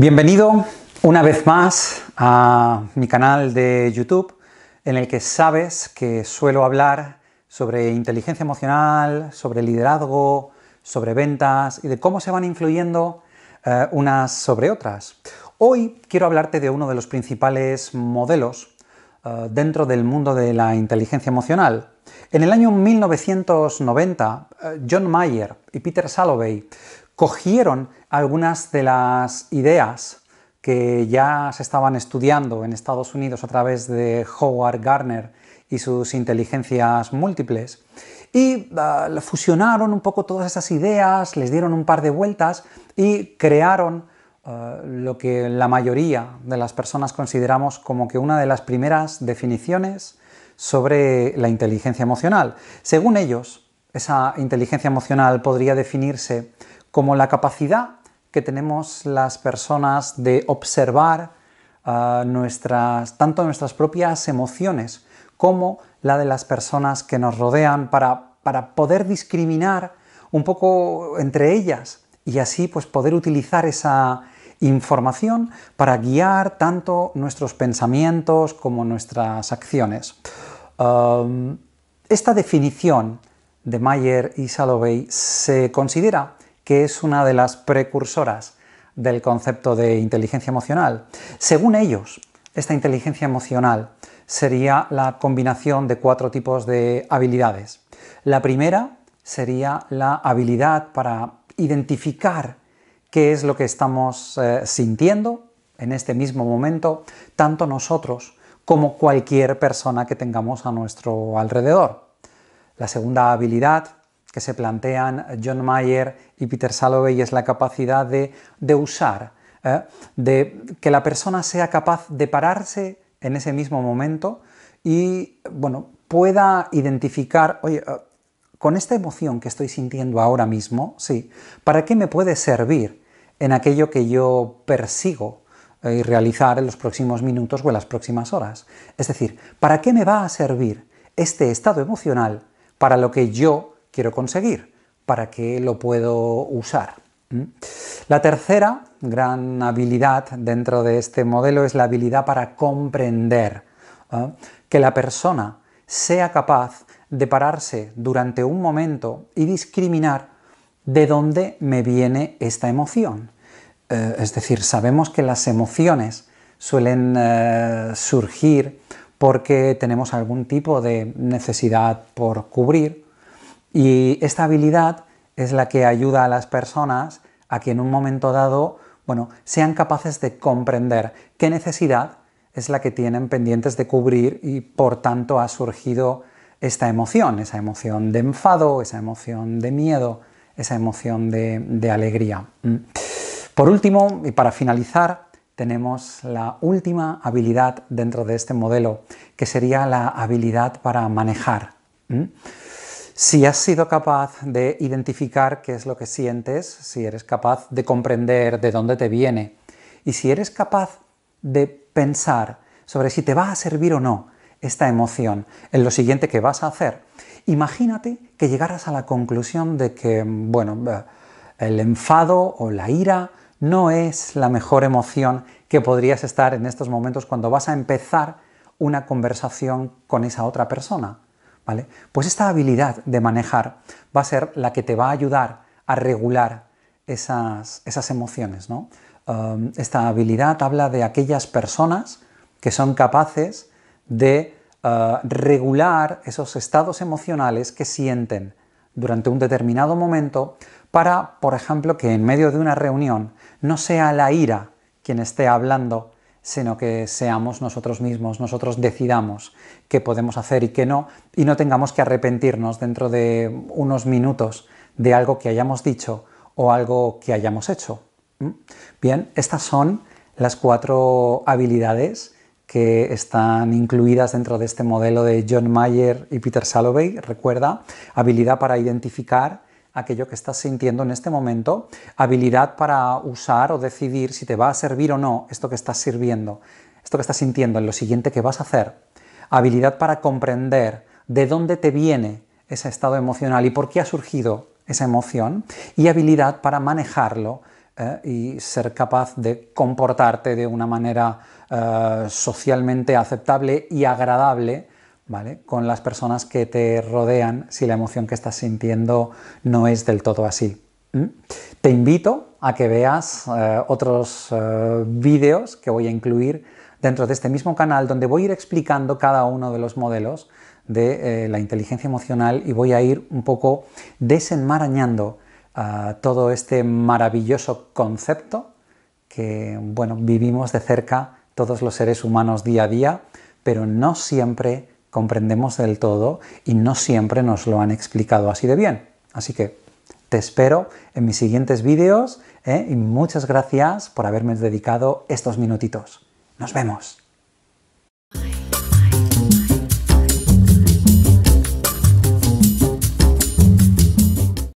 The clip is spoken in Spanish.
Bienvenido una vez más a mi canal de YouTube en el que sabes que suelo hablar sobre inteligencia emocional, sobre liderazgo, sobre ventas y de cómo se van influyendo eh, unas sobre otras. Hoy quiero hablarte de uno de los principales modelos eh, dentro del mundo de la inteligencia emocional. En el año 1990, eh, John Mayer y Peter Salovey cogieron algunas de las ideas que ya se estaban estudiando en Estados Unidos a través de Howard Gardner y sus inteligencias múltiples y ah, fusionaron un poco todas esas ideas, les dieron un par de vueltas y crearon ah, lo que la mayoría de las personas consideramos como que una de las primeras definiciones sobre la inteligencia emocional. Según ellos, esa inteligencia emocional podría definirse como la capacidad que tenemos las personas de observar ah, tanto nuestras propias emociones como la de las personas que nos rodean para, poder discriminar un poco entre ellas y así pues poder utilizar esa información para guiar tanto nuestros pensamientos como nuestras acciones. esta definición de Mayer y Salovey se considera que es una de las precursoras del concepto de inteligencia emocional. Según ellos, esta inteligencia emocional sería la combinación de cuatro tipos de habilidades. La primera sería la habilidad para identificar qué es lo que estamos eh, sintiendo en este mismo momento, tanto nosotros como cualquier persona que tengamos a nuestro alrededor. La segunda habilidad que se plantean John Mayer y Peter Salovey es la capacidad de, usar, eh, de que la persona sea capaz de pararse en ese mismo momento y bueno, pueda identificar, eh, con esta emoción que estoy sintiendo ahora mismo, sí, ¿para qué me puede servir en aquello que yo persigo eh, y realizar en los próximos minutos o en las próximas horas? Es decir, ¿para qué me va a servir este estado emocional para lo que yo quiero conseguir, para qué lo puedo usar. ¿Mm? La tercera gran habilidad dentro de este modelo es la habilidad para comprender, ¿eh? que la persona sea capaz de pararse durante un momento y discriminar de dónde me viene esta emoción. Eh, es decir, sabemos que las emociones suelen eh, surgir porque tenemos algún tipo de necesidad por cubrir y esta habilidad es la que ayuda a las personas a que en un momento dado, bueno, sean capaces de comprender qué necesidad es la que tienen pendientes de cubrir y por tanto ha surgido esta emoción, esa emoción de enfado, esa emoción de miedo, esa emoción de, alegría. Mm. Por último, y para finalizar, tenemos la última habilidad dentro de este modelo, que sería la habilidad para manejar. Mm. Si has sido capaz de identificar qué es lo que sientes, si eres capaz de comprender de dónde te viene y si eres capaz de pensar sobre si te va a servir o no esta emoción en lo siguiente que vas a hacer, imagínate que llegaras a la conclusión de que, bueno, eh, el enfado o la ira no es la mejor emoción que podrías estar en estos momentos cuando vas a empezar una conversación con esa otra persona. Pues esta habilidad de manejar va a ser la que te va a ayudar a regular esas, emociones, ¿no? Um, esta habilidad habla de aquellas personas que son capaces de uh, regular esos estados emocionales que sienten durante un determinado momento para, por ejemplo, que en medio de una reunión no sea la ira quien esté hablando sino que seamos nosotros mismos, nosotros decidamos qué podemos hacer y qué no, y no tengamos que arrepentirnos dentro de unos minutos de algo que hayamos dicho o algo que hayamos hecho. ¿Mm? Bien, estas son las cuatro habilidades que están incluidas dentro de este modelo de John Mayer y Peter Salovey. Recuerda, habilidad para identificar, aquello que estás sintiendo en este momento, habilidad para usar o decidir si te va a servir o no esto que estás sirviendo, esto que estás sintiendo en lo siguiente que vas a hacer, habilidad para comprender de dónde te viene ese estado emocional y por qué ha surgido esa emoción, y habilidad para manejarlo eh, y ser capaz de comportarte de una manera eh, socialmente aceptable y agradable con las personas que te rodean si la emoción que estás sintiendo no es del todo así. Te invito a que veas eh, otros eh, vídeos que voy a incluir dentro de este mismo canal donde voy a ir explicando cada uno de los modelos de eh, la inteligencia emocional y voy a ir un poco desenmarañando todo este maravilloso concepto que bueno, vivimos de cerca todos los seres humanos día a día, pero no siempre comprendemos del todo y no siempre nos lo han explicado así de bien. Así que te espero en mis siguientes vídeos ¿eh? y muchas gracias por haberme dedicado estos minutitos. Nos vemos.